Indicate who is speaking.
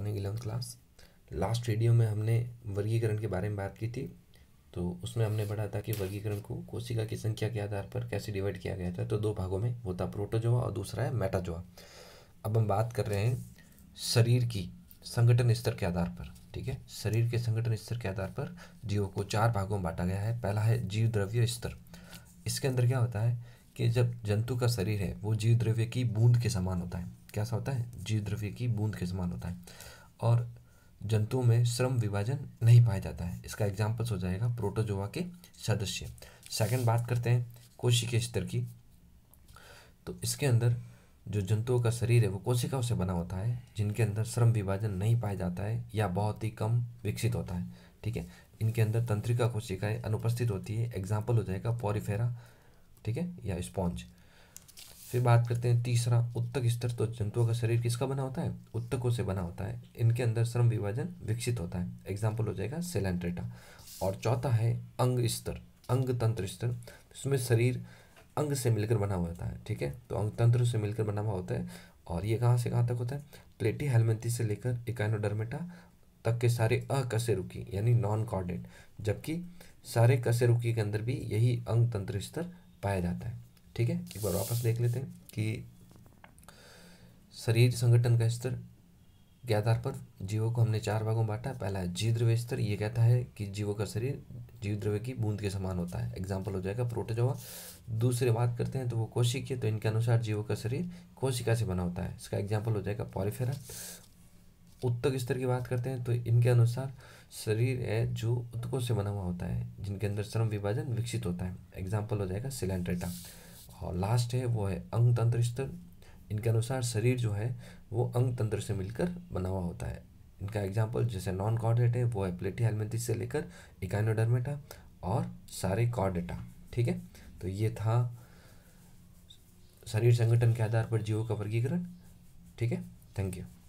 Speaker 1: morning eleventh class last radio में हमने वर्गीकरण के बारे में बात की थी तो उसमें हमने पढ़ा था कि वर्गीकरण को कोशिका की संख्या के आधार पर कैसे डिवाइड किया गया था तो दो भागों में होता प्रोटोजोआ और दूसरा है मेटाजोआ अब हम बात कर रहे हैं शरीर की संगठन स्तर के आधार पर ठीक है शरीर के संगठन स्तर के आधार पर जीवों को चार भागों में बांटा गया है पहला है जीव द्रव्य स्तर इसके अंदर क्या होता है कि जब जंतु का शरीर है वो जीव द्रव्य की बूंद के समान होता है क्या सा होता है जीव द्रव्य की बूंद के समान होता है और जंतुओं में श्रम विभाजन नहीं पाया जाता है इसका एग्जाम्पल्स हो जाएगा प्रोटोजोवा के सदस्य सेकंड बात करते हैं कोशिके स्तर की तो इसके अंदर जो जंतुओं का शरीर है वो कोशिकाओं से बना होता है जिनके अंदर श्रम विभाजन नहीं पाया जाता है या बहुत ही कम विकसित होता है ठीक है इनके अंदर तंत्रिका कोशिकाएं अनुपस्थित होती है एग्जाम्पल हो जाएगा पॉरीफेरा ठीक है या स्पॉन्ज फिर बात करते हैं तीसरा उत्तक स्तर तो जंतुओं का शरीर किसका बना होता है उत्तकों से बना होता है इनके अंदर श्रम विभाजन विकसित होता है एग्जाम्पल हो जाएगा सेलेंट्रेटा और चौथा है अंग स्तर अंग तंत्र स्तर तो इसमें शरीर अंग से मिलकर बना हुआ होता है ठीक है तो अंग तंत्र से मिलकर बना हुआ होता है और ये कहाँ से कहाँ तक होता है प्लेटी हेलमेंथी से लेकर इकाइनोडर्मेटा तक के सारे अकशेरुकी यानी नॉन कॉर्डेट जबकि सारे कशेरुकी के अंदर भी यही अंग तंत्र स्तर पाया जाता है ठीक है एक बार वापस देख लेते हैं कि शरीर संगठन का स्तर के आधार पर जीवों को हमने चार भागों में बांटा पहला है जीव द्रव्य स्तर ये कहता है कि जीवों का शरीर जीव द्रव्य की बूंद के समान होता है एग्जाम्पल हो जाएगा प्रोटोजोआ दूसरे बात करते हैं तो वो कोशिकीय तो इनके अनुसार जीवों का शरीर कोशिका से बना होता है इसका एग्जाम्पल हो जाएगा पॉलीफेरा उत्तक स्तर की बात करते हैं तो इनके अनुसार शरीर है जो उत्तकों से बना हुआ होता है जिनके अंदर श्रम विभाजन विकसित होता है एग्जाम्पल हो जाएगा सिलेंट्रेटा और लास्ट है वो है अंग तंत्र स्तर इनके अनुसार शरीर जो है वो अंग तंत्र से मिलकर बना हुआ होता है इनका एग्जाम्पल जैसे नॉन कॉर्डेट है वो है प्लेटी हेलमेंथिस से लेकर इकाइनोडर्मेटा और सारे कॉर्डेटा ठीक है तो ये था शरीर संगठन के आधार पर जीवों का वर्गीकरण ठीक है थैंक यू